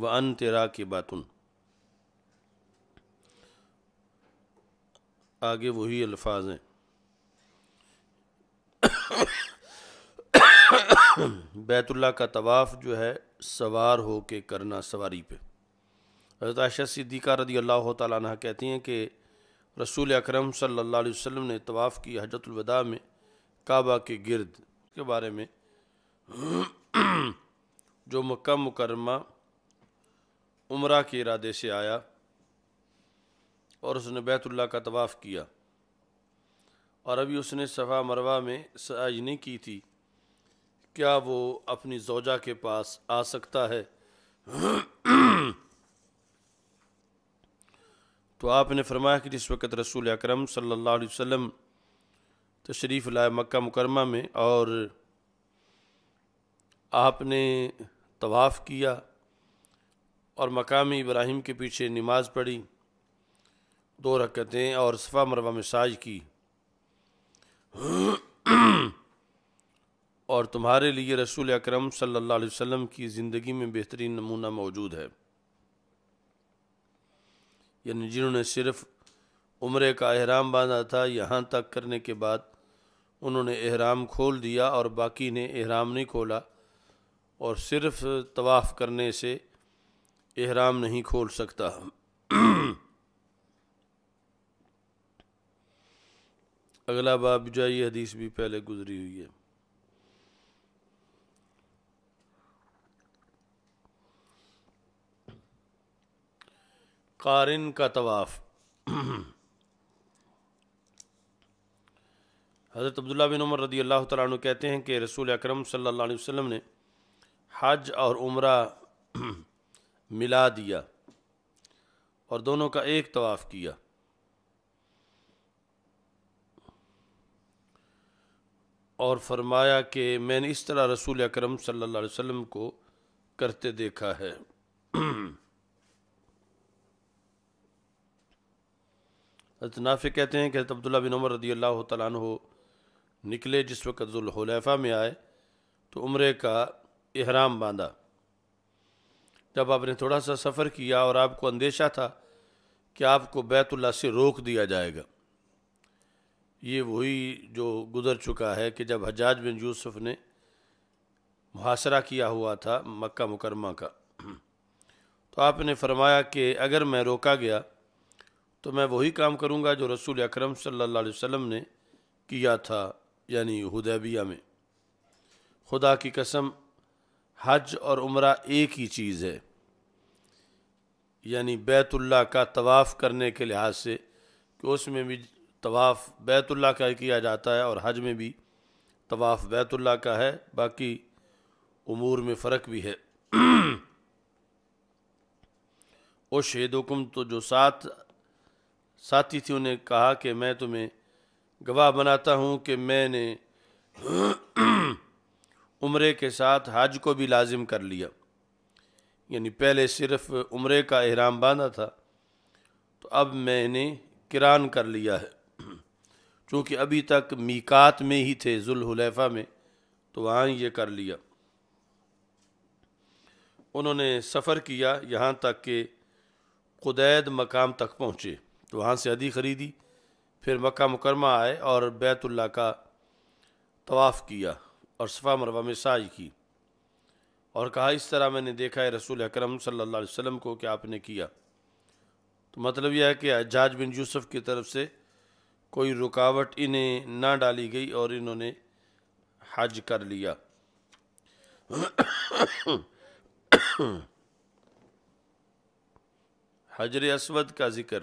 व अन तेरा के बातुन आगे वही अल्फाज हैं बैतुल्ला का तवाफ़ जो है सवार हो के करना सवारी पे हज़रत आयशा सिद्दीक़ा रदी अल्लाह तह कहती हैं कि रसूल अकरम सल्लल्लाहु अलैहि वसल्लम ने तवाफ़ की हजरतुलवदा में काबा के गिर्द के बारे में जो मक्का मुकरमा उम्र के इरादे से आया और उसने बैतुल्ला का तवाफ़ किया और अभी उसने सफ़ा मरवा में सज नहीं की थी क्या वो अपनी जोजा के पास आ सकता है तो आपने फरमाया कि जिस वक़्त रसूल अक्रम सम तशरीफ़ लाए मक्का मुकरमा में और आपने तवाफ़ किया और मकाम इब्राहिम के पीछे नमाज पढ़ी दो रकतें और सफ़ा मरवा में साज की और तुम्हारे लिए रसूल अकरम सल्लल्लाहु अलैहि वसल्लम की ज़िंदगी में बेहतरीन नमूना मौजूद है यानी जिन्होंने सिर्फ़ उम्र का अहराम बांधा था यहाँ तक करने के बाद उन्होंने अहराम खोल दिया और बाकी ने अहराम नहीं खोला और सिर्फ तवाफ़ करने से एहराम नहीं खोल सकता अगला बाब जो ये हदीस भी पहले गुजरी हुई है कारिन का तवाफ़ हज़रत अब्दुल्ला बिन उमर रदी अल्लाह तु कहते हैं कि रसूल अकरम सल्लल्लाहु अलैहि वसल्लम ने हज और उम्र मिला दिया और दोनों का एक तवाफ़ किया और फरमाया कि मैंने इस तरह रसूल अकरम सल्लल्लाहु अलैहि वसल्लम को करते देखा है नाफे कहते हैं कि अब्दुल्ला बिन उमर रदी अल्लाह तन हो निकले जिस वक्त जुल्हलैफा में आए तो उम्रे का एहराम बांधा जब आपने थोड़ा सा सफ़र किया और आपको अंदेशा था कि आपको बैतुल्ला से रोक दिया जाएगा ये वही जो गुज़र चुका है कि जब हजाज बिन यूसुफ ने मुहासरा किया हुआ था मक्का मुकरमा का तो आपने फरमाया कि अगर मैं रोका गया तो मैं वही काम करूँगा जो रसूल अकरम सल्लल्लाहु अलैहि वसल्लम ने किया था यानी हुदैबिया में खुदा की कसम हज और उम्र एक ही चीज़ है यानी बैतुल्ला का तवाफ़ करने के लिहाज से कि उसमें भी तवाफ़ बैतुल्ला का किया जाता है और हज में भी तवाफ़ बैतुल्ला का है बाकी उमूर में फ़र्क भी है शहीद हुकुम तो जो साथ साथी थी उन्हें कहा कि मैं तुम्हें गवाह बनाता हूँ कि मैंने उम्र के साथ हज को भी लाजिम कर लिया यानी पहले सिर्फ उम्र का अहराम बांधा था तो अब मैंने किरान कर लिया है चूँकि अभी तक मीकात में ही थे जुल्हुलैफा में तो वहाँ ये कर लिया उन्होंने सफ़र किया यहाँ तक कि कुदैद मकाम तक पहुँचे तो वहाँ से हदी ख़रीदी फिर मक्का मुकरमा आए और बैतुल्ला का तवाफ़ किया और सफ़ा मरवा में साज की और कहा इस तरह मैंने देखा है रसूल अक्रम सम को कि आपने किया तो मतलब यह है कि जाज बिन यूसुफ की तरफ से कोई रुकावट इन्हें ना डाली गई और इन्होंने हज कर लिया हजर असवद का जिक्र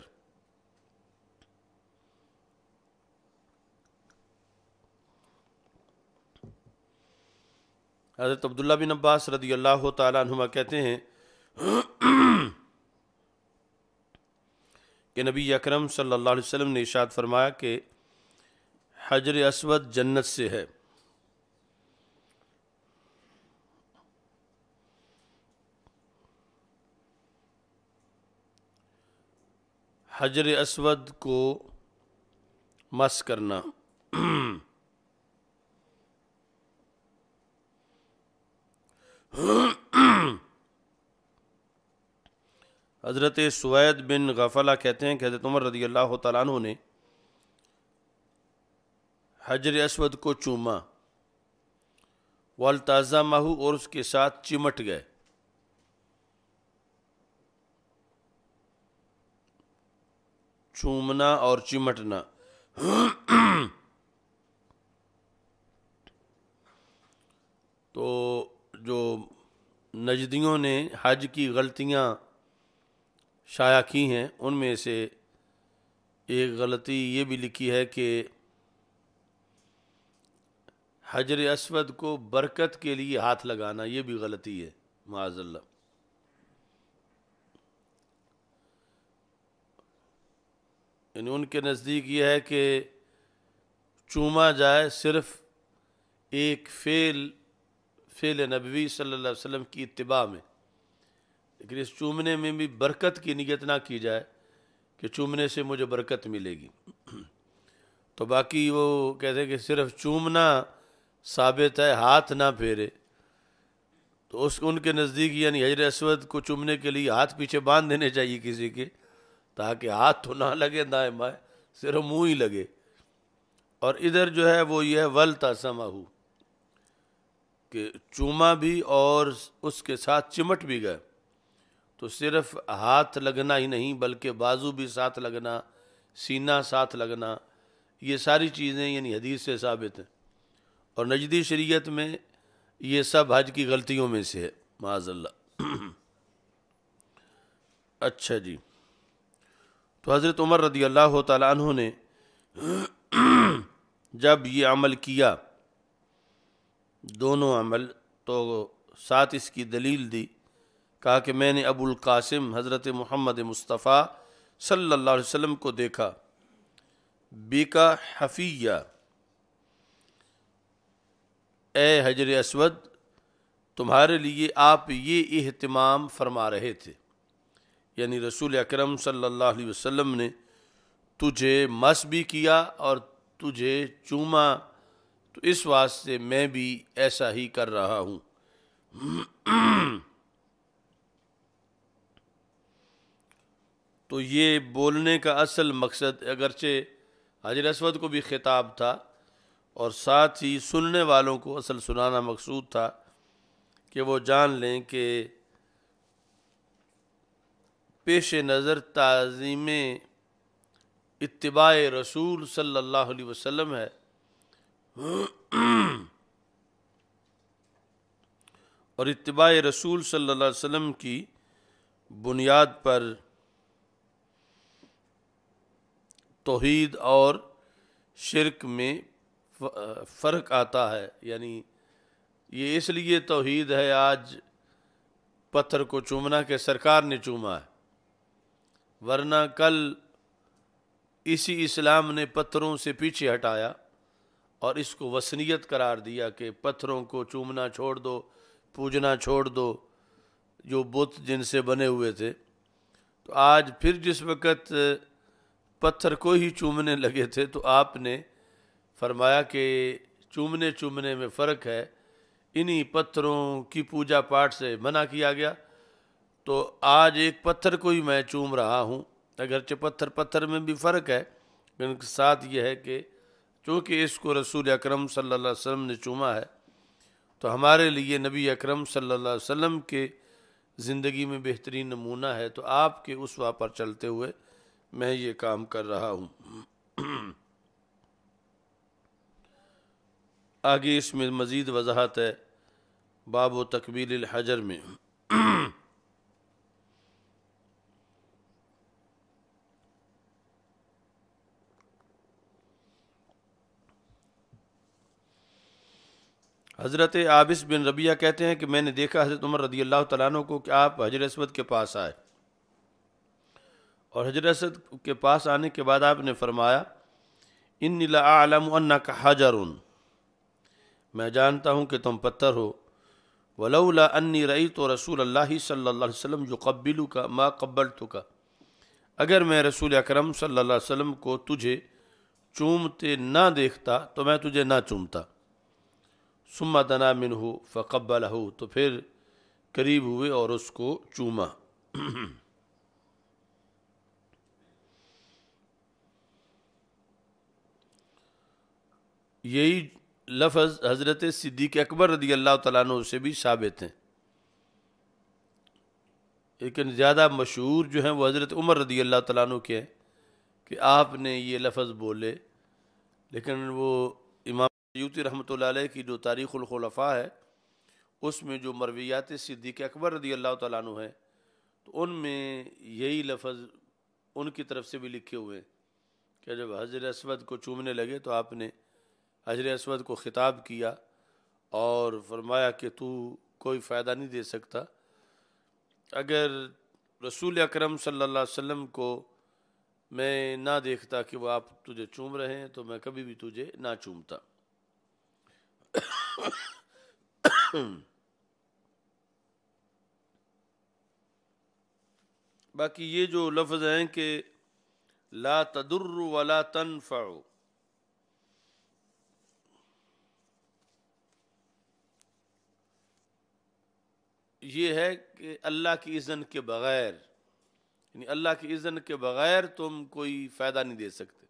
हज़रत अब्दुल्ला बिन अब्बास रदी अल्लाह तुमा कहते हैं कि नबी अकरम सल्लल्लाहु अलैहि वसल्लम ने इशाद फरमाया कि हजर असवद जन्नत से है हजर असवद को मस करना हज़रत सवैद बिन गफला कहते हैं कि हज़रत उमर रदी अल्लाह तु ने हजर असवद को चूमा वालताज़ा माहू और उसके साथ चिमट गए चूमना और चिमटना तो जो नजदियों ने हज की गलतियां शाया की हैं उनमें से एक गलती ये भी लिखी है कि हजर असवद को बरकत के लिए हाथ लगाना ये भी गलती है माजल्ला यानी उनके नज़दीक ये है कि चूमा जाए सिर्फ एक फेल फ़ेल नबी सल्ला अलैहि की इतबा में लेकिन इस चूमने में भी बरकत की नीयत ना की जाए कि चूमने से मुझे बरकत मिलेगी तो बाकी वो कहते हैं कि सिर्फ चूमना साबित है हाथ ना फेरे तो उस उनके नज़दीक यानी हजर असवद को चूमने के लिए हाथ पीछे बांध देने चाहिए किसी के ताकि हाथ तो ना लगे दाएँ बाएँ सिर्फ मुँह ही लगे और इधर जो है वो यह वल तसमा हूँ कि चूमा भी और उसके साथ चिमट भी गए तो सिर्फ हाथ लगना ही नहीं बल्कि बाजू भी साथ लगना सीना साथ लगना ये सारी चीज़ें यानी हदीस से साबित हैं और नजदी शरीयत में ये सब हज की गलतियों में से है माजल्ला अच्छा जी तो हज़रत उमर रदी अल्लाह तु ने जब ये अमल किया दोनों अमल तो साथ इसकी दलील दी कहा कि मैंने अबुल कासिम हज़रत मोहम्मद मुस्तफ़ा सल्लल्लाहु अलैहि वसल्लम को देखा बीका हफ़िया ए हजर असवद तुम्हारे लिए आप ये अहतमाम फरमा रहे थे यानी रसूल अकरम सल्लल्लाहु अलैहि वसल्लम ने तुझे मस भी किया और तुझे चूमा तो इस वास्ते मैं भी ऐसा ही कर रहा हूँ तो ये बोलने का असल मकसद अगरचे हजर असवद को भी खिताब था और साथ ही सुनने वालों को असल सुनाना मकसूद था कि वो जान लें कि पेश नज़र ताज़ीम इतबा रसूल सल्लल्लाहु अलैहि वसल्लम है और इतबा रसूल सल्लल्लाहु अलैहि वसल्लम की बुनियाद पर तोहीद और शिरक में फ़र्क आता है यानी ये इसलिए तोहीद है आज पत्थर को चूमना के सरकार ने चूमा है वरना कल इसी इस्लाम ने पत्थरों से पीछे हटाया और इसको वसनीयत करार दिया कि पत्थरों को चूमना छोड़ दो पूजना छोड़ दो जो बुत जिनसे बने हुए थे तो आज फिर जिस वक़्त पत्थर को ही चूमने लगे थे तो आपने फरमाया कि चूमने चूमने में फ़र्क है इन्हीं पत्थरों की पूजा पाठ से मना किया गया तो आज एक पत्थर को ही मैं चूम रहा हूँ अगरचे पत्थर पत्थर में भी फ़र्क है लेकिन साथ यह है कि चूँकि इसको रसूल अकरम सल्लल्लाहु अलैहि वसल्लम ने चूमा है तो हमारे लिए नबी अकरम सल्लल्लाहु अलैहि वसल्लम के ज़िंदगी में बेहतरीन नमूना है तो आपके उस वाह पर चलते हुए मैं ये काम कर रहा हूँ आगे इसमें मज़ीद वजाहत है बाब तकबील हजर में हज़रत आबिस बिन रबिया कहते हैं कि मैंने देखा हज़रत उमर रदी अल्लाह तु को कि आप हजरत असद के पास आए और हजर असद के पास आने के बाद आपने फरमाया इन आलम का हजरुन मैं जानता हूँ कि तुम पत्थर हो वलौला अन्नी रई तो रसूल अल्लाह सल्ला वसम जो कब्बिलू का माँ कब्बल तो का अगर मैं रसूल अक्रम सल्ला वसम को तुझे चूमते ना देखता तो मैं तुझे ना चूमता सुम्मा दना मिन हो फ़कबल हो तो फिर करीब हुए और उसको चूमा यही लफज हज़रत सिद्दीक अकबर रदी अल्लाह तु से भी साबित हैं लेकिन ज़्यादा मशहूर जो हैं वो हज़रत उमर रदी अल्लाह तु के हैं कि आपने ये लफज बोले लेकिन वो यूती रहमत की जो तारीख़ुलखलफ़ा है उसमें जो मरवियात सिद्दीक अकबर रदी अल्लाह तु हैं तो उनमें यही लफज उनकी तरफ से भी लिखे हुए हैं कि जब हजर असवद को चूमने लगे तो आपने हजर असवद को ख़िताब किया और फरमाया कि तू कोई फ़ायदा नहीं दे सकता अगर रसूल अकरम सल्लल्लाहु अलैहि को मैं ना देखता कि वह आप तुझे चूम रहे हैं तो मैं कभी भी तुझे ना चूमता बाकी ये जो लफ्ज़ हैं कि ला तदुर तन फाओ ये है कि अल्लाह की इज़न के बग़ैर यानी अल्लाह की इज़न के बग़ैर तुम कोई फ़ायदा नहीं दे सकते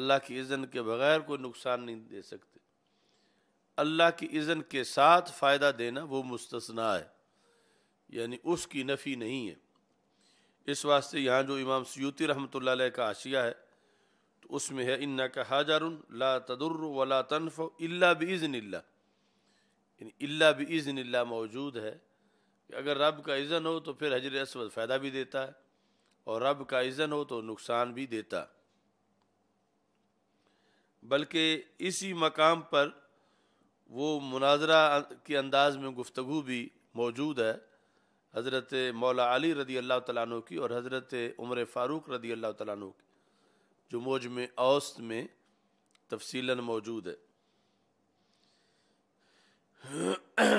अल्लाह की इज़न के बग़ैर कोई नुकसान नहीं दे सकते अल्लाह की इज़न के साथ फ़ायदा देना वो मुस्तना है यानी उसकी नफ़ी नहीं है इस वास्ते यहाँ जो इमाम सयूती रहमत का आशिया है तो उसमें है इन्ना का हाजारुन ला तदुर वला तनफ़ अल्ला बज़न अल्ला बज़न अल्ला मौजूद है कि अगर रब का इज़न हो तो फिर हजर असवद फ़ायदा भी देता है और रब का इज़न हो तो नुकसान भी देता बल्कि इसी मकाम पर वो मुनाजरा के अंदाज में गुफ्तु भी मौजूद है हज़रत मौला अली रदी अल्लाह तु की और हज़रत उमर फ़ारूक रदी अल्लाह तु की जो मौज में औस्त में तफसीला मौजूद है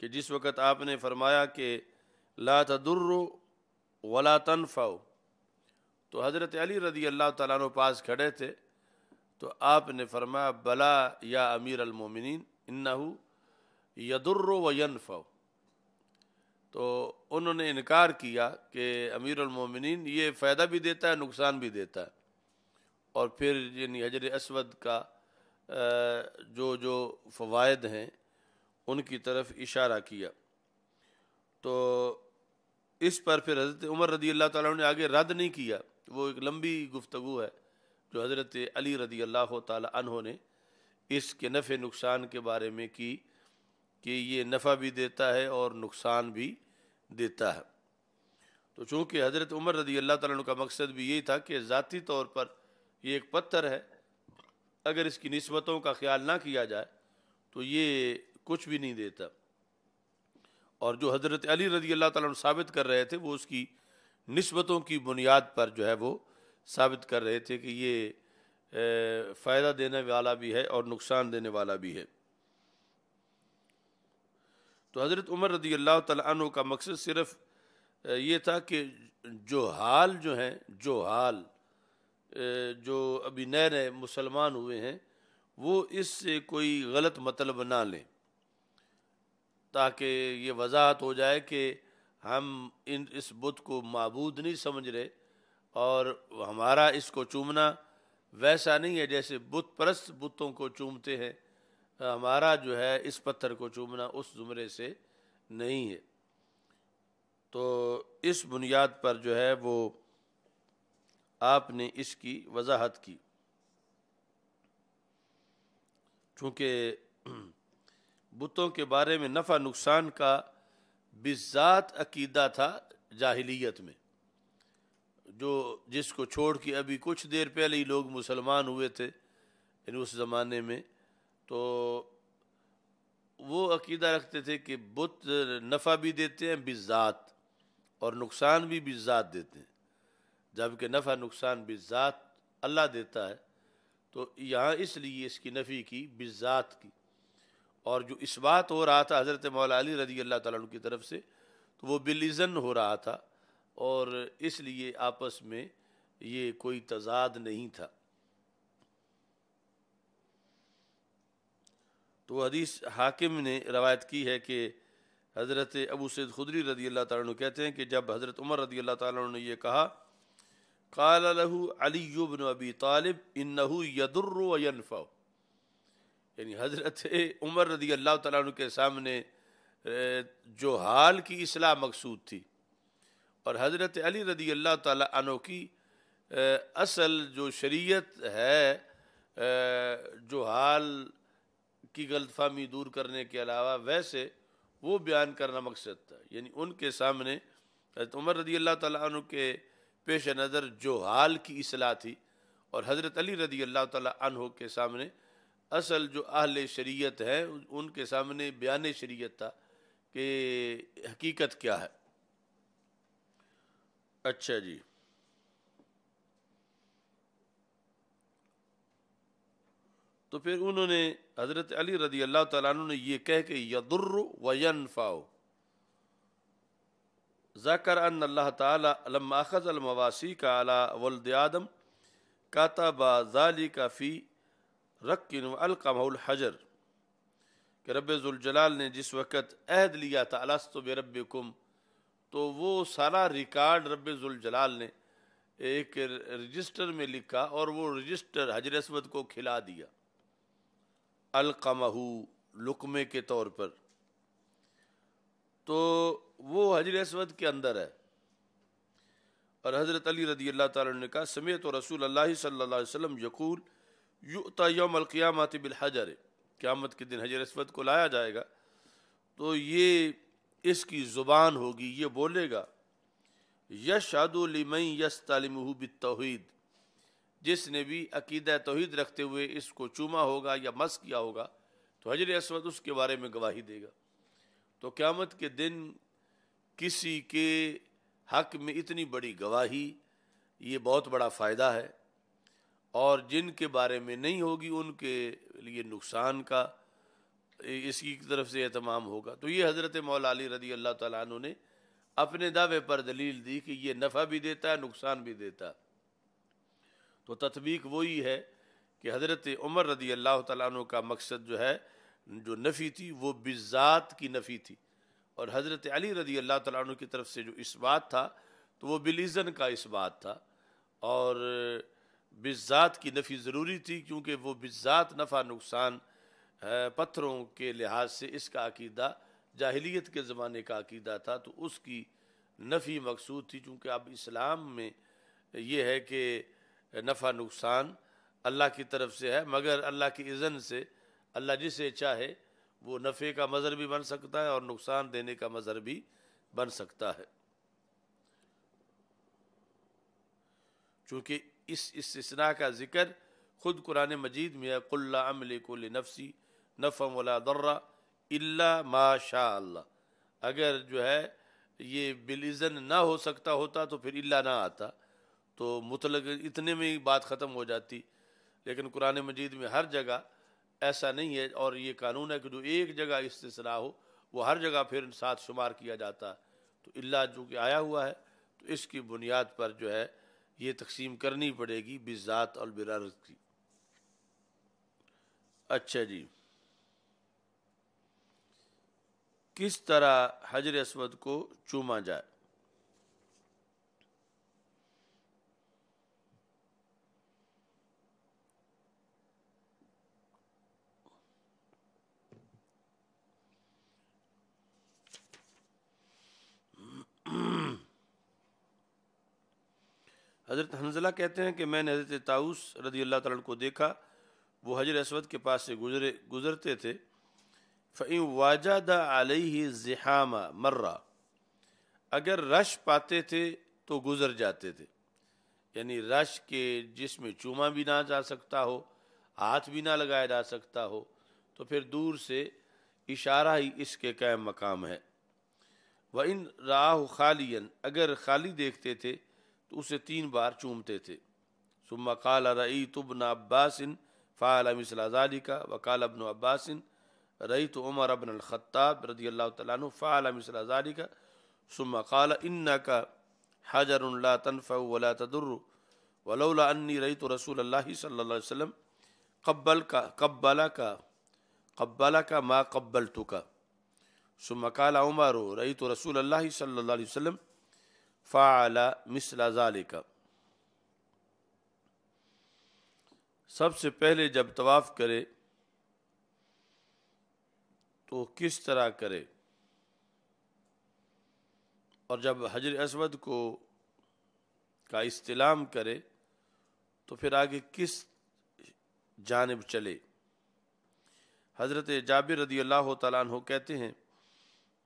कि जिस वक़्त आपने फरमाया कि ला तदुर्र वला तनफ़ाओ तो हज़रत अली रदी अल्लाह तु पास खड़े थे तो आपने फरमाया बला या अमीर अलमोमिन इन्नाहू यदुर्र व यनफ़ तो उन्होंने इनकार किया कि अमीर अलमोमिन ये फ़ायदा भी देता है नुकसान भी देता है और फिर यानी हजर असवद का जो जो फ़वाद हैं उनकी तरफ इशारा किया तो इस पर फिर हज़रत उमर रदी अल्लाह ताला ने आगे रद्द नहीं किया वो एक लंबी गुफ्तु है जो हज़रत अली रदी अल्लाह तहों ने इसके नफ़े नुकसान के बारे में की कि ये नफ़ा भी देता है और नुकसान भी देता है तो चूँकि हज़रत उमर रदी अल्लाह तु का मकसद भी यही था कि ज़ाती तौर पर ये एक पत्थर है अगर इसकी नस्बतों का ख्याल ना किया जाए तो ये कुछ भी नहीं देता और जो हज़रत अली रदी अल्लाह तबित कर रहे थे वो उसकी नस्बतों की बुनियाद पर जो है वो साबित कर रहे थे कि ये फ़ायदा देने वाला भी है और नुकसान देने वाला भी है तो हज़रत उमर रदी अल्लाह तु का मकसद सिर्फ़ ये था कि जो हाल जो हैं जो हाल जो अभी नए नए मुसलमान हुए हैं वो इससे कोई गलत मतलब ना लें ताकि ये वजाहत हो जाए कि हम इन इस बुत को मबूद नहीं समझ रहे और हमारा इसको चूमना वैसा नहीं है जैसे बुत परस्त बुतों को चूमते हैं हमारा जो है इस पत्थर को चूमना उस जुमरे से नहीं है तो इस बुनियाद पर जो है वो आपने इसकी वजाहत की चूँकि बुतों के बारे में नफ़ा नुकसान का बिजात अकीदा था जाहिलियत में जो जिसको छोड़ के अभी कुछ देर पहले ही लोग मुसलमान हुए थे इन उस ज़माने में तो वो अकीदा रखते थे कि बुत नफ़ा भी देते हैं बिज़ात और नुकसान भी बिज़ात देते हैं जबकि नफ़ा नुकसान बिज़ात अल्लाह देता है तो यहाँ इसलिए इसकी नफ़ी की बिज़ात की और जो इस बात हो रहा था हज़रत मौला अली रजी अल्लाह तुम की तरफ से तो वो बिलिज़न हो रहा था और इसलिए आपस में ये कोई तजाद नहीं था तो हदीस हाकिम ने रवायत की है कि हज़रत अबू सैद खुदरी रदी अल्लाह तु कहते हैं कि जब हज़रत उमर रदी अल्लाह तु ने यह कहा काल लहू अलीबिन अबी तालिब इन नहू यानी हज़रत उमर रदी अल्लाह तु के सामने जो हाल की असलाह मकसूद थी और हज़रत अली रदी अल्लाह तु की असल जो शरीयत है जो हाल की गलतफहमी दूर करने के अलावा वैसे वो बयान करना मकसद था यानी उनके सामने हज़रत उमर रदी अल्लाह तु के पेश नज़र जो हाल की असलाह थी और हज़रत अली रदी अल्लाह तु के सामने असल जो अहल शरीयत हैं उनके सामने बयान शरीयत था कि हकीकत क्या है अच्छा जी तो फिर उन्होंने हज़रत अली रदी अल्लाह तु ने यह कह के यदुर्र वन फ़ाओ जकर अन अल्लाह तखज़ अलमवासी का अला वल्द आदम काताबा ज़ाली का फ़ी रक्न अलकमल हजर के रब्ज़ुलजलाल ने जिस वक़्त अहद लिया था अलस्त रब कुम तो वो सारा रिकॉर्ड रब्बुल जलाल ने एक रजिस्टर में लिखा और वो रजिस्टर हजर असवद को खिला दिया अलकमहू लुकमे के तौर पर तो वो हजर असवद के अंदर है और हज़रत अली रदी अल्लाह ताला ने कहा समय तो रसूल अल्लाह सल्लल्लाहु अलैहि वसल्लम यकूल अलक़ियामत बिल हजर क्यामत के दिन हजर असवद को लाया जाएगा तो ये इसकी ज़ुबान होगी ये बोलेगा यशदुलमई यस तलमहू तोहद जिसने भी अकीद तोहद रखते हुए इसको चूमा होगा या मस किया होगा तो हजर असवद उसके बारे में गवाही देगा तो क़्यामत के दिन किसी के हक में इतनी बड़ी गवाही ये बहुत बड़ा फ़ायदा है और जिनके बारे में नहीं होगी उनके लिए नुकसान का इसकी तरफ से अहतमाम होगा तो ये हज़रत मौलानी अली रदी अल्लाह तु ने अपने दावे पर दलील दी कि ये नफ़ा भी देता है नुकसान भी देता तो तथबीक वही है कि हज़रत उमर रदी अल्लाह तु का मकसद जो है जो नफ़ी थी वो बिज़ात की नफ़ी थी और हज़रत अली रदी अल्लाह तु की तरफ से जो इस बात था तो वो बिलीज़न का इस बात था और बिज़ात की नफ़ी ज़रूरी थी क्योंकि वो बिज़ात नफ़ा नुकसान पत्थरों के लिहाज से इसका अकीदा जाहिलियत के ज़माने का अकीदा था तो उसकी नफ़ी मकसूद थी चूँकि अब इस्लाम में ये है कि नफ़ा नुकसान अल्लाह की तरफ से है मगर अल्लाह की इज़न से अल्लाह जिसे चाहे वो नफ़े का मज़र भी बन सकता है और नुकसान देने का मज़र भी बन सकता है चूँकि इस इसना का ज़िक्र ख़ुद कुरान मजीद में है कुल्ला अमले को नफसी नफ़म वला दर्रा इल्ला माशा अगर जो है ये बिलज़न ना हो सकता होता तो फिर इल्ला ना आता तो मुतलक इतने में ही बात ख़त्म हो जाती लेकिन कुरान मजीद में हर जगह ऐसा नहीं है और ये कानून है कि जो एक जगह इसतरा हो वो हर जगह फिर साथ शुमार किया जाता है तो इल्ला जो कि आया हुआ है तो इसकी बुनियाद पर जो है ये तकसीम करनी पड़ेगी बिज़ात और बिरारत की अच्छा जी किस तरह हजर असवद को चूमा जाए हज़रत हंजला कहते हैं कि मैंने हज़रत ताउस रदी अल्लाह तला देखा वो हजर असवद के पास से गुजरे गुजरते थे फ़ी वाजद अलही ज़िहाम मर्रा अगर रश पाते थे तो गुज़र जाते थे यानी रश के जिसमें चूमा भी ना जा सकता हो हाथ भी ना लगाया जा सकता हो तो फिर दूर से इशारा ही इसके कायम मकाम है व इन राह खालियन अगर खाली देखते थे तो उसे तीन बार चूमते थे सुबह काल रई तुबन अब्बासिन फ़ाल मिसलाजाली का वकाल अबन अब्बासिन रही तो उमर अबन ख़त्ताब रदी अल्लाह तु फ़ालमसलाजारी का सुम काल इन्ना का हजर ला तनफ़ वला तदुर वलौला अन्नी तो रसूल अल्लाह कब्बल का कब्बला का कब्बला का माँ कब्बल तो का सुम काल उमर रही तो रसूल अल्लाह सल्ला वसम का सबसे पहले जब तवाफ़ करे तो वो किस तरह करे और जब हजर असवद को का इस्तेलाम करे तो फिर आगे किस जानब चले हज़रत जाबिर रदी अल्लाह तु कहते हैं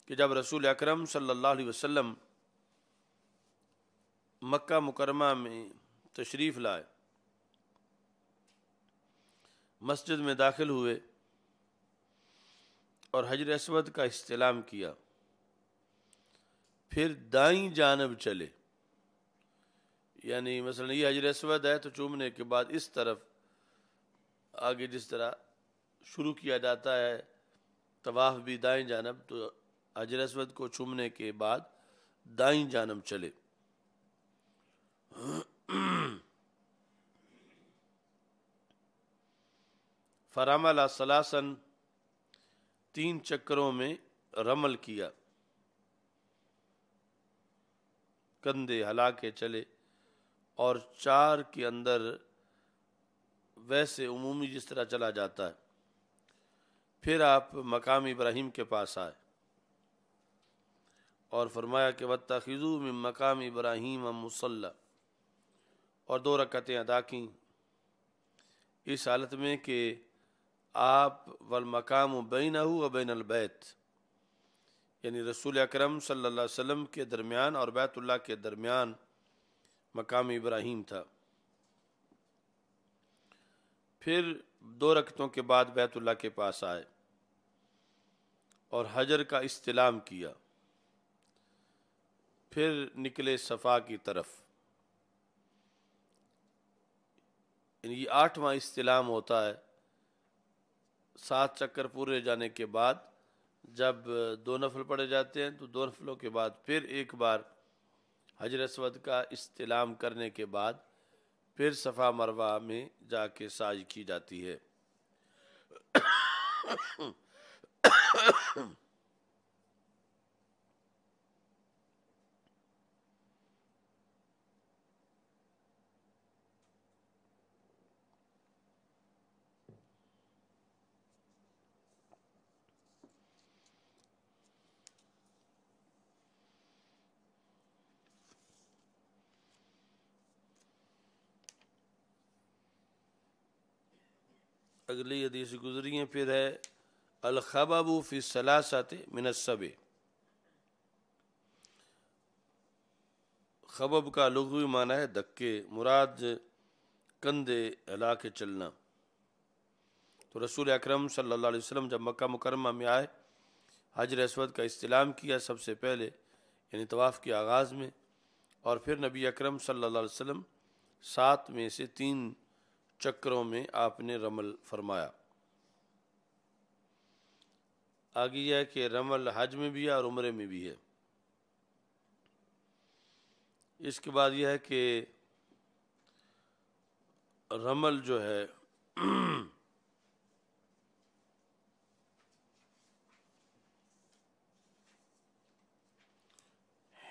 कि जब रसूल अकरम सल्लल्लाहु अलैहि वसल्लम मक्का मुकरमा में तशरीफ़ लाए मस्जिद में दाखिल हुए और हजर असवद का इस्तेलाम किया फिर दाई जानब चले यानी मसलन ये हजर असवद है तो चूमने के बाद इस तरफ आगे जिस तरह शुरू किया जाता है तवाफ भी दाई जानब तो हजर असवद को चूमने के बाद दाई जानब चले फरामला सलासन तीन चक्रों में रमल किया कंधे हला के चले और चार के अंदर वैसे उमूमी जिस तरह चला जाता है फिर आप मकाम इब्राहिम के पास आए और फरमाया कि वत तखिज़ू में मकाम इब्राहिम मुसल्ला और दो रकतें अदा की इस हालत में कि आप वल मकाम बैन व बैन अलबैत यानी रसूल अकरम सल्लल्लाहु अलैहि वसल्लम के दरमियान और बैतुल्ला के दरमियान मकाम इब्राहिम था फिर दो रकतों के बाद बैतुल्ला के पास आए और हजर का इस्तलाम किया फिर निकले सफ़ा की तरफ ये आठवां इस्तलाम होता है सात चक्कर पूरे जाने के बाद जब दो नफल पड़े जाते हैं तो दो नफलों के बाद फिर एक बार हजर असवद का इस्तेलाम करने के बाद फिर सफ़ा मरवा में जाके साज की जाती है अगली हदीस गुजरी है फिर है अलखबाबू फी सलासत मिनसब खबब का लघु माना है धक्के मुराद कंधे हिला के चलना तो रसूल अकरम सल्लल्लाहु अलैहि वसल्लम जब मक्का मुकरमा में आए हजर असवद का इस्तेलाम किया सबसे पहले यानी तवाफ़ के आगाज़ में और फिर नबी अकरम सल्लल्लाहु अलैहि वसल्लम सात में से तीन चक्रों में आपने रमल फरमाया आगे यह कि रमल हज में भी है और उम्र में भी है इसके बाद यह है कि रमल जो है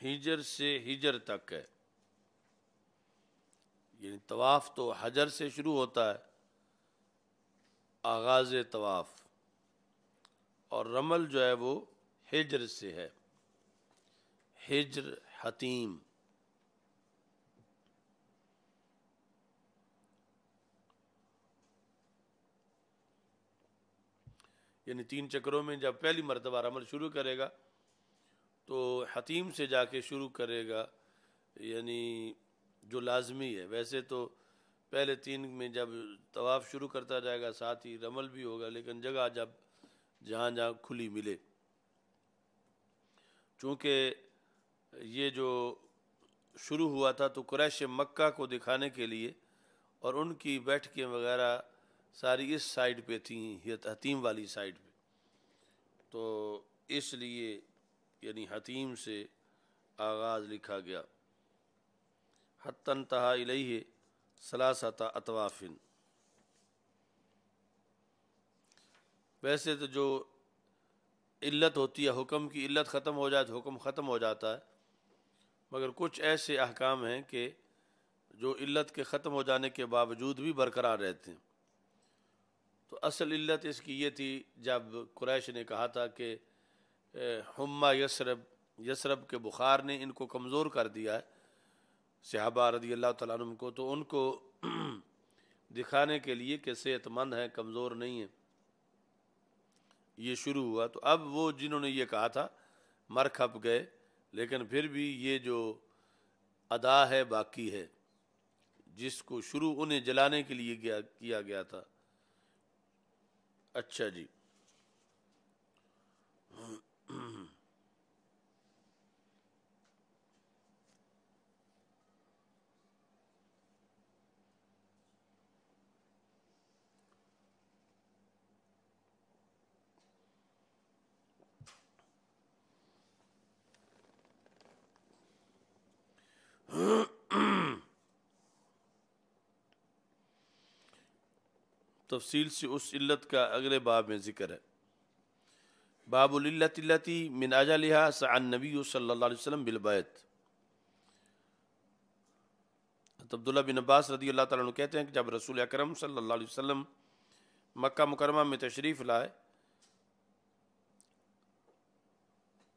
हिजर से हिजर तक है यानी तवाफ़ तो हजर से शुरू होता है आगाज़ तवाफ़ और रमल जो है वो हिजर से है हिजर हतीम यानी तीन चक्रों में जब पहली मरतबा रमल शुरू करेगा तो हतीम से जाके शुरू करेगा यानी जो लाजमी है वैसे तो पहले तीन में जब तवाफ़ शुरू करता जाएगा साथ ही रमल भी होगा लेकिन जगह जब जहाँ जहाँ खुली मिले चूँकि ये जो शुरू हुआ था तो क्रैश मक्का को दिखाने के लिए और उनकी बैठकें वगैरह सारी इस साइड पे थी हतीम वाली साइड पे तो इसलिए यानी हतीम से आगाज़ लिखा गया हत्तनतहा इलैहि सलासता अतवाफिन वैसे तो जो इल्लत होती है हुक्म की इल्लत ख़त्म हो जाए तो हुक्म ख़त्म हो जाता है मगर कुछ ऐसे अहकाम हैं कि जो इल्लत के ख़त्म हो जाने के बावजूद भी बरकरार रहते हैं तो असल इल्लत इसकी ये थी जब कुरैश ने कहा था कि हम्मा यसरब यसरब के बुखार ने इनको कमज़ोर कर दिया है सहाबा रदी अल्लाह तुम को तो उनको दिखाने के लिए कि सेहतमंद हैं कमज़ोर नहीं है ये शुरू हुआ तो अब वो जिन्होंने ये कहा था मर खप गए लेकिन फिर भी ये जो अदा है बाकी है जिसको शुरू उन्हें जलाने के लिए गया किया गया था अच्छा जी तफसील से उस इल्लत का अगले बाब में ज़िक्र है बाबुल्लत मिनाजा लिहा सबी सल्लाम बिलबैत अब्दुल्ला बिन अब्बास रदी अल्लाह तुम कहते हैं कि जब रसूल अक्रम सल्लाम मक् मक्का मुकरमा में तशरीफ़ लाए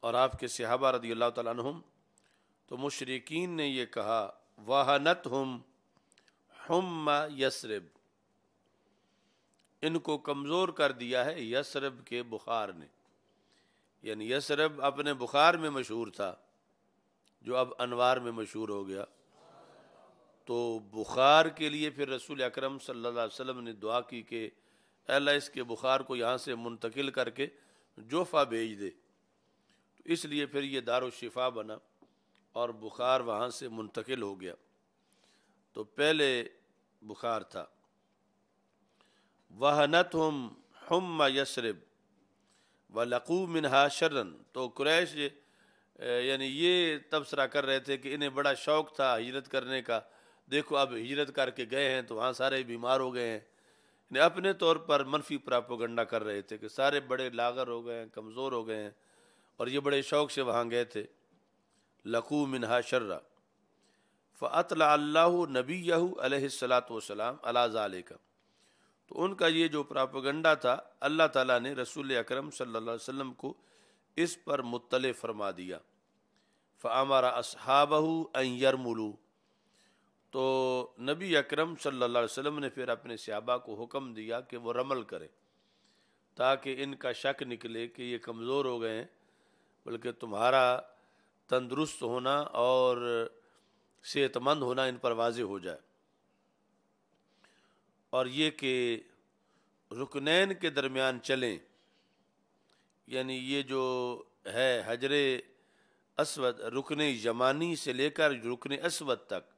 और आपके सहाबा रदी अल्लाह तुम तो मुशरकिन ने यह कहा वाहनत हम हम यसरब इनको कमज़ोर कर दिया है यसरब के बुखार ने यानी यसरब अपने बुखार में मशहूर था जो अब अनवार में मशहूर हो गया तो बुखार के लिए फिर रसूल अकरम सल्लल्लाहु अलैहि वसल्लम ने दुआ की कि अल्लाह इसके बुखार को यहाँ से मुंतकिल करके जोफ़ा भेज दे तो इसलिए फिर ये दार शिफा बना और बुखार वहाँ से मुंतकिल हो गया तो पहले बुखार था वहनत हम हम यसरब व लकू मिनहा शरन तो क्रैश यानी ये तबसरा कर रहे थे कि इन्हें बड़ा शौक़ था हजरत करने का देखो अब हजरत करके गए हैं तो वहाँ सारे बीमार हो गए हैं इन्हें अपने तौर पर मनफी प्रापोगंडा कर रहे थे कि सारे बड़े लागर हो गए हैं कमज़ोर हो गए हैं और ये बड़े शौक़ से वहाँ गए थे लकू मिनहा शर्रा फ़तला नबी यहू अलसलात वसलाम अलाजा का तो उनका ये जो प्रापगंडा था अल्लाह ताला ने रसूल अकरम सल्लल्लाहु अलैहि वसल्लम को इस पर मुतल फरमा दिया फ़ामारा असहाबहू यरमुलू तो नबी अकरम सल्लल्लाहु अलैहि वसल्लम ने फिर अपने सहाबा को हुक्म दिया कि वो रमल करें ताकि इनका शक निकले कि ये कमज़ोर हो गए हैं बल्कि तुम्हारा तंदुरुस्त होना और सेहतमंद होना इन पर वाज हो जाए और ये कि रुकनैन के दरमियान चलें यानी ये जो है हजर असवद रुकन यमानी से लेकर रुकन असवद तक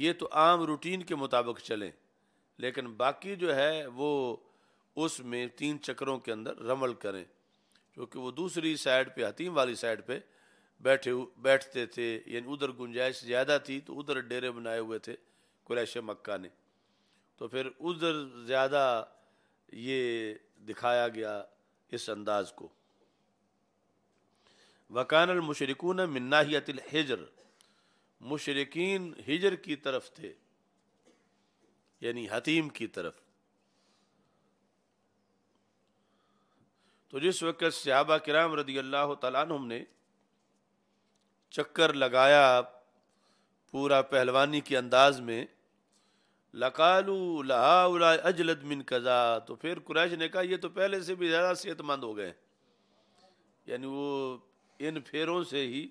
ये तो आम रूटीन के मुताबिक चलें लेकिन बाकी जो है वो उसमें तीन चक्रों के अंदर रमल करें क्योंकि वो दूसरी साइड पे हतीम वाली साइड पे बैठे बैठते थे यानी उधर गुंजाइश ज़्यादा थी तो उधर डेरे बनाए हुए थे कुरैश मक्का ने तो फिर उधर ज़्यादा ये दिखाया गया इस अंदाज को वकान मशरकून मन्नाहियतिल हिजर मुशरकिन हिजर की तरफ थे यानी हतीम की तरफ तो जिस वक्त सहाबा कराम रदी अल्लाह तुम ने चक्कर लगाया पूरा पहलवानी के अंदाज में लकालू लहा अजलद मिन कज़ा तो फिर कुरैश ने कहा ये तो पहले से भी ज़्यादा सेहतमंद हो गए यानी वो इन फेरों से ही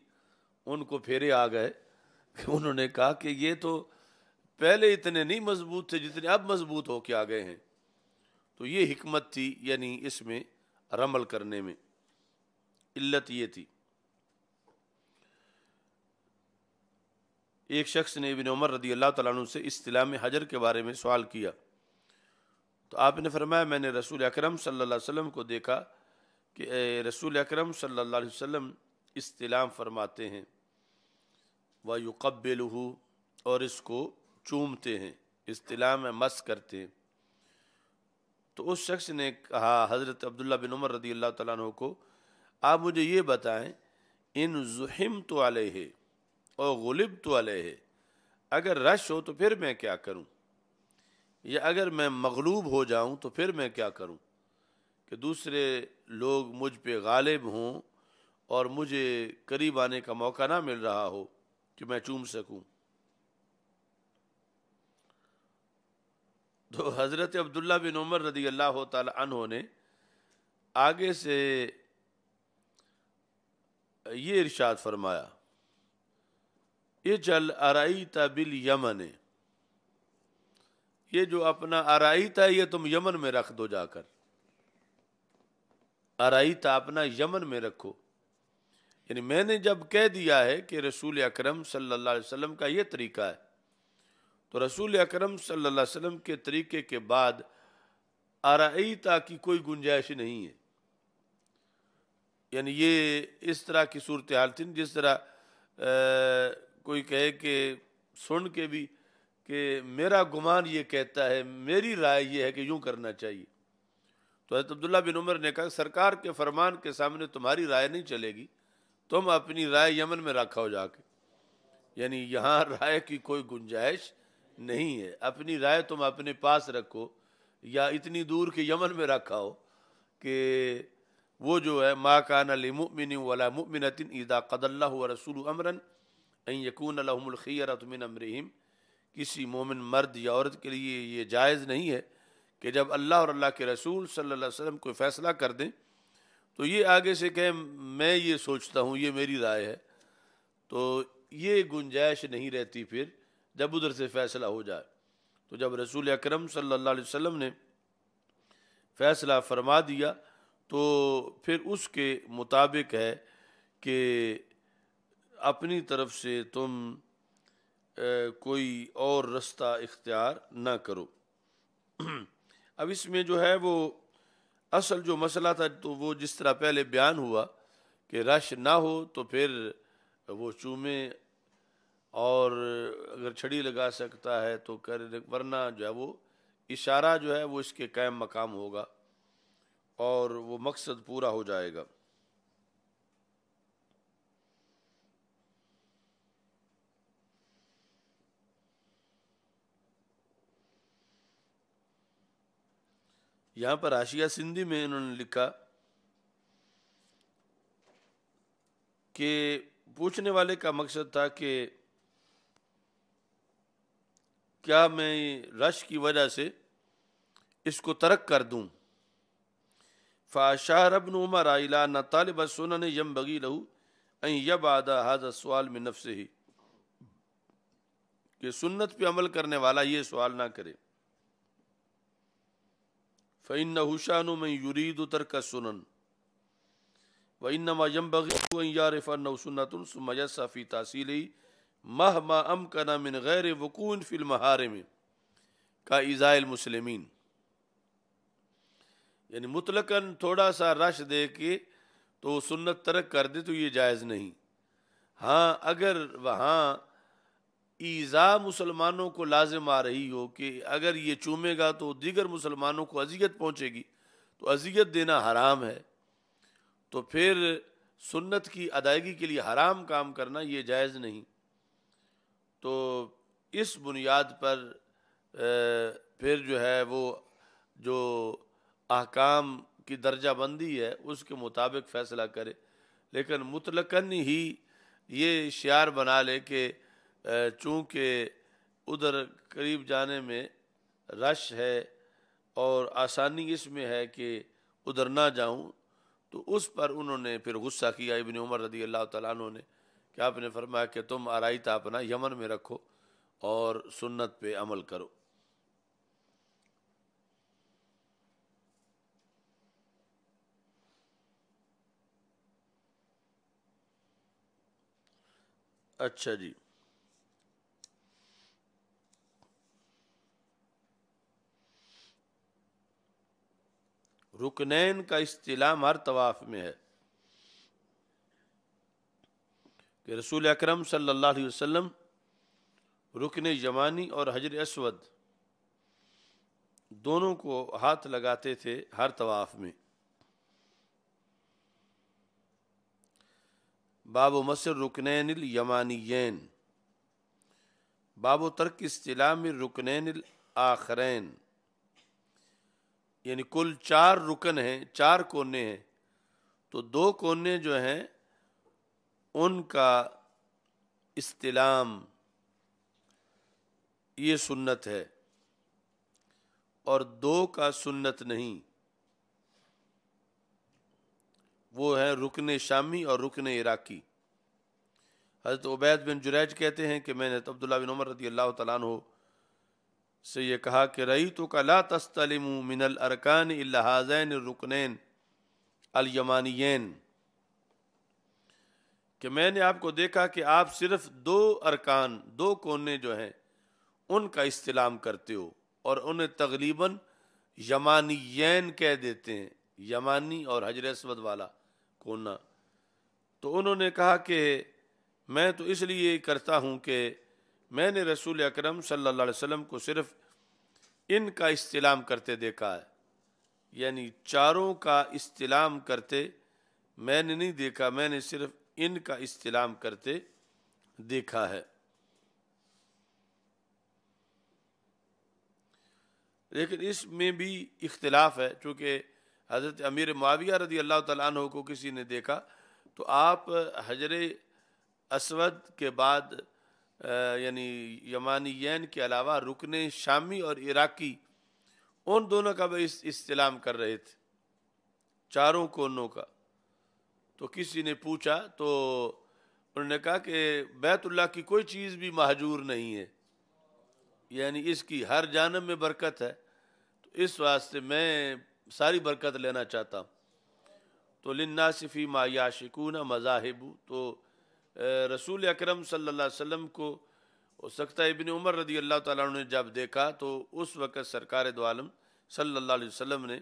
उनको फेरे आ गए कि उन्होंने कहा कि ये तो पहले इतने नहीं मजबूत थे जितने अब मजबूत हो के आ गए हैं तो ये हमत थी यानी इसमें रमल करने में इल्लत ये थी एक शख्स ने इबिन उमर रदी अल्लाह तु से इस्तलाम हजर के बारे में सवाल किया तो आपने फरमाया मैंने रसूल अकरम सल्लल्लाहु अलैहि वसल्लम को देखा कि रसूल अकरम सल्लल्लाहु अलैहि वसल्लम फरमाते हैं व युकबलहू और इसको चूमते हैं इस्तलाम मस करते हैं तो उस शख्स ने कहा हज़रत अब्दुल्ला बिन उमर रदी अल्लाह तु को आप मुझे ये बताएं इन जुहिम तो आलह और गुलिब तो अलह अगर रश हो तो फिर मैं क्या करूं या अगर मैं मगलूब हो जाऊं तो फिर मैं क्या करूं कि दूसरे लोग मुझ पे गालिब हों और मुझे करीब आने का मौका ना मिल रहा हो कि मैं चूम सकूं तो हज़रत अब्दुल्ला बिन उमर रदी अल्लाह तहों ने आगे से ये इरशाद फरमाया इजल अराईता बिल यमन ये जो अपना अराईता ये तुम यमन में रख दो जाकर अराईता अपना यमन में रखो यानी मैंने जब कह दिया है कि रसूल अकरम सल्लल्लाहु अलैहि वसल्लम का ये तरीका है तो रसूल अकरम सल्लल्लाहु अलैहि वसल्लम के तरीके के बाद आरईता की कोई गुंजाइश नहीं है यानी ये इस तरह की सूरत हाल थी जिस तरह कोई कहे कि सुन के भी कि मेरा गुमान ये कहता है मेरी राय ये है कि यूँ करना चाहिए तो हजरत अब्दुल्ला बिन उमर ने कहा सरकार के फरमान के सामने तुम्हारी राय नहीं चलेगी तुम अपनी राय यमन में रखा हो जाके यानी यहाँ राय की कोई गुंजाइश नहीं है अपनी राय तुम अपने पास रखो या इतनी दूर के यमन में रखा हो कि वो जो है माकान अली लिमिन वाला मुमिनतिन ईदा कदल्ला रसूल अमरन यकून लहमुलखीरतमिन अमरहीम किसी मोमिन मर्द या औरत के लिए ये जायज़ नहीं है कि जब अल्लाह और अल्लाह के रसूल सल्लल्लाहु अलैहि वसल्लम कोई फ़ैसला कर दें तो ये आगे से कहें मैं ये सोचता हूँ ये मेरी राय है तो ये गुंजाइश नहीं रहती फिर जब उधर से फ़ैसला हो जाए तो जब रसूल अक्रम सल्लल्लाहु ने फ़ैसला फरमा दिया तो फिर उसके मुताबिक है कि अपनी तरफ से तुम ए, कोई और रास्ता इख्तियार ना करो अब इसमें जो है वो असल जो मसला था तो वो जिस तरह पहले बयान हुआ कि रश ना हो तो फिर वो चूमे और अगर छड़ी लगा सकता है तो कर वरना जो है वो इशारा जो है वो इसके कायम मकाम होगा और वो मकसद पूरा हो जाएगा यहां पर आशिया सिंधी में इन्होंने लिखा कि पूछने वाले का मकसद था कि क्या मैं रश की वजह से इसको तरक कर दूं फाशाह रबन उमर आईला न सोना ने यम बगी रहू अं यब आदा हाजा सवाल में नफ से ही कि सुन्नत पे अमल करने वाला ये सवाल ना करे फ़ैन का सुनन गैर वकून फ़िल्महारे में का मुसलमिन यानी मुतलकन थोड़ा सा रश दे के तो सुन्नत तरक कर दे तो ये जायज़ नहीं हाँ अगर वहाँ ईज़ा मुसलमानों को लाजिम आ रही हो कि अगर ये चूमेगा तो दीगर मुसलमानों को अजियत पहुँचेगी तो अजियत देना हराम है तो फिर सुन्नत की अदायगी के लिए हराम काम करना ये जायज़ नहीं तो इस बुनियाद पर फिर जो है वो जो अहकाम की दर्जा बंदी है उसके मुताबिक फ़ैसला करे लेकिन मुतलकन ही ये शार बना ले कि चूँकि उधर करीब जाने में रश है और आसानी इसमें है कि उधर ना जाऊँ तो उस पर उन्होंने फिर गुस्सा किया इबन उमर रदी अल्लाह तु ने कि आपने फरमाया कि तुम आरइता अपना यमन में रखो और सुन्नत पे अमल करो अच्छा जी रुकनैन का इस्तेलाम हर तवाफ में है कि रसूल अकरम सल्लल्लाहु अलैहि वसल्लम रुकन जमानी और हजर असवद दोनों को हाथ लगाते थे हर तवाफ में बाब मसर रुकनैन यमानियन बाबो तर्क इस्तेलाम रुकनैन आखरैन यानी कुल चार रुकन हैं चार कोने हैं तो दो कोने जो हैं उनका इस्तेलाम ये सुन्नत है और दो का सुन्नत नहीं वो है रुकन शामी और रुकन इराकी हज़रत उबैद बिन जुरैज कहते हैं कि मैंने अब्दुल्ला बिन उमर रदी अल्लाह तला से ये कहा कि रई तो कला तस्तलिम मिनल अरकान इलाहाजैन रुकनैन अलयमानियन कि मैंने आपको देखा कि आप सिर्फ दो अरकान दो कोने जो हैं उनका इस्तेलाम करते हो और उन्हें तकरीबन यमानियन कह देते हैं यमानी और हजर वाला कोना तो उन्होंने कहा कि मैं तो इसलिए करता हूँ कि मैंने रसूल अकरम सल्लल्लाहु अलैहि वसल्लम को सिर्फ इनका इस्तेलाम करते देखा है यानी चारों का इस्तेलाम करते मैंने नहीं देखा मैंने सिर्फ इनका इस्तेलाम करते देखा है लेकिन इसमें भी इख्तलाफ है चूँकि हज़रत अमीर माविया रदी अल्लाह तन को किसी ने देखा तो आप हजर असवद के बाद यानी यन के अलावा रुकने शामी और इराकी उन दोनों का भी इस कर रहे थे चारों कोनों का तो किसी ने पूछा तो उन्होंने कहा कि बैतुल्ला की कोई चीज़ भी महजूर नहीं है यानी इसकी हर जानब में बरकत है तो इस वास्ते मैं सारी बरकत लेना चाहता हूँ तो लिन्नासिफ़ी न मज़ाहिबू तो रसूल अकरम सल्लल्लाहु अलैहि वसल्लम को सकता इबन उमर रदी अल्लाह तुम ने जब देखा तो उस वक़्त सरकार दो सल्ला वम ने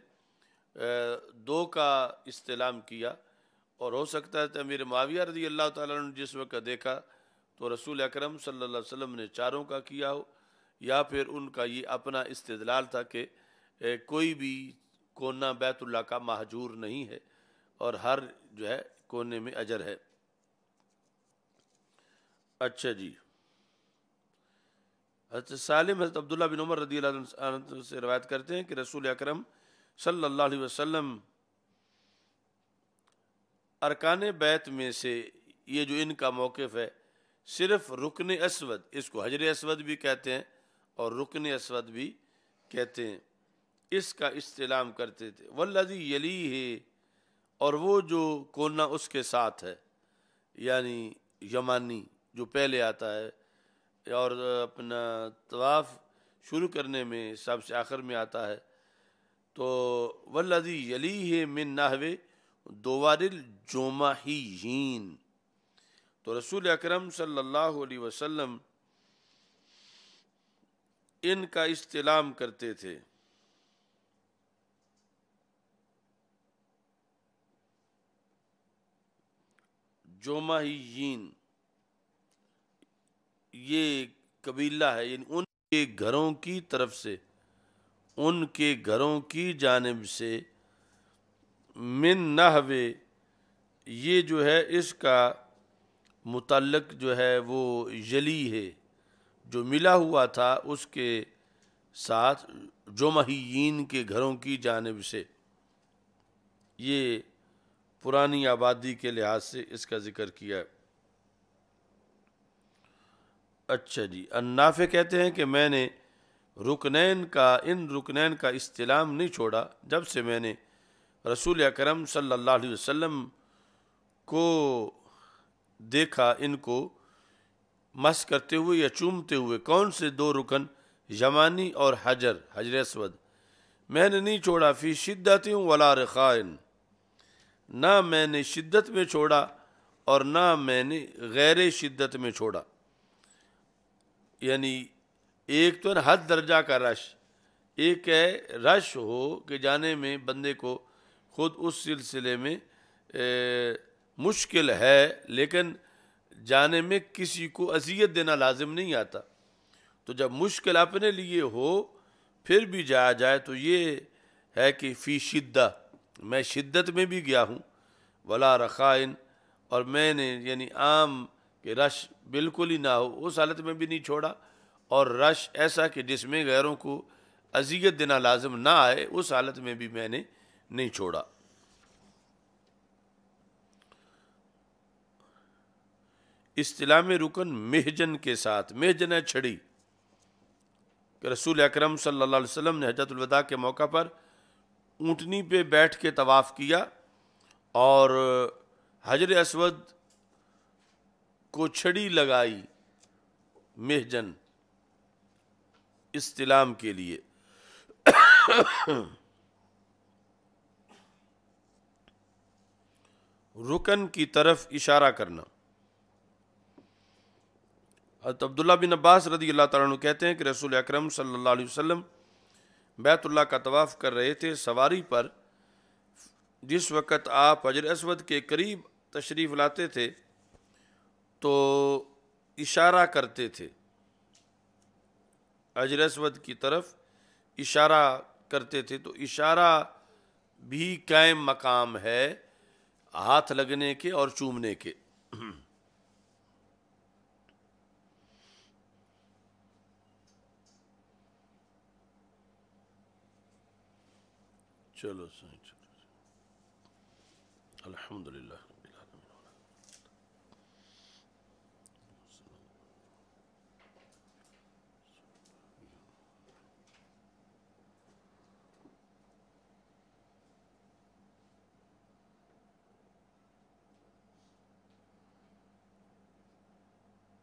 दो का इस्तेलाम किया और हो सकता है तमीर तो माविया रदी अल्लाह तुम ने जिस वक़्त देखा तो रसूल अक्रम सम ने चारों का किया हो या फिर उनका ये अपना इस्तलाल था कि कोई भी कोना बैतुल्ला का महजूर नहीं है और हर जो है कोने में अजर है अच्छा जी हजरत सालिम हजरत अब्दुल्ला बिन उमर रदी से रवायत करते हैं कि रसूल अक्रम सल्लल्लाहु अलैहि वसल्लम अरकान बैत में से ये जो इनका मौक़ है सिर्फ रुकन असवद इसको हजर असवद भी कहते हैं और रुकन असवद भी कहते हैं इसका इस्तेलाम करते थे वल्लि यली है और वो जो कोना उसके साथ है यानी यमानी जो पहले आता है और अपना तवाफ़ शुरू करने में सबसे आखिर में आता है तो वल्लजी यली है मिन नाहवे दोवारिल जोमाहीन तो रसूल अकरम सल्लल्लाहु अलैहि वसल्लम इनका इस्तेलाम करते थे जोमाहीन ये कबीला है यानी उनके घरों की तरफ से उनके घरों की जानब से मिन नहवे ये जो है इसका मुतलक जो है वो यली है जो मिला हुआ था उसके साथ महीन के घरों की जानब से ये पुरानी आबादी के लिहाज से इसका ज़िक्र किया है अच्छा जी अन्नाफे कहते हैं कि मैंने रुकनैन का इन रुकनैन का इस्तेलाम नहीं छोड़ा जब से मैंने रसूल अकरम सल्लल्लाहु अलैहि वसल्लम को देखा इनको मस करते हुए या चूमते हुए कौन से दो रुकन यमानी और हजर हजर असवद मैंने नहीं छोड़ा फी शिद्दत वला रखाइन ना मैंने शिद्दत में छोड़ा और ना मैंने गैर शिद्दत में छोड़ा यानी एक तो हर दर्जा का रश एक है रश हो के जाने में बंदे को खुद उस सिलसिले में ए, मुश्किल है लेकिन जाने में किसी को अजियत देना लाजिम नहीं आता तो जब मुश्किल अपने लिए हो फिर भी जाया जाए तो ये है कि फ़ी शिद्दा मैं शिद्दत में भी गया हूँ वला रखाइन और मैंने यानी आम के रश बिल्कुल ही ना हो उस हालत में भी नहीं छोड़ा और रश ऐसा कि जिसमें गैरों को अजियत देना लाजम ना आए उस हालत में भी मैंने नहीं छोड़ा इस्तीला में रुकन मेहजन के साथ मेहजन है छड़ी कि रसूल अकरम सल्लल्लाहु अलैहि वसल्लम ने हजरतुलवदा के मौका पर ऊँटनी पे बैठ के तवाफ़ किया और हजर असवद कोछड़ी लगाई मेहजन इस्तेलाम के लिए रुकन की तरफ इशारा करना हजरत अब्दुल्ला बिन अब्बास रदी अल्लाह तु कहते हैं कि रसूल अकरम सल्लल्लाहु अलैहि वसल्लम बैतुल्ला का तवाफ़ कर रहे थे सवारी पर जिस वक़्त आप हजर असवद के करीब तशरीफ़ लाते थे तो इशारा करते थे अजरसवद की तरफ इशारा करते थे तो इशारा भी कायम मकाम है हाथ लगने के और चूमने के चलो सही चलो अलहमदल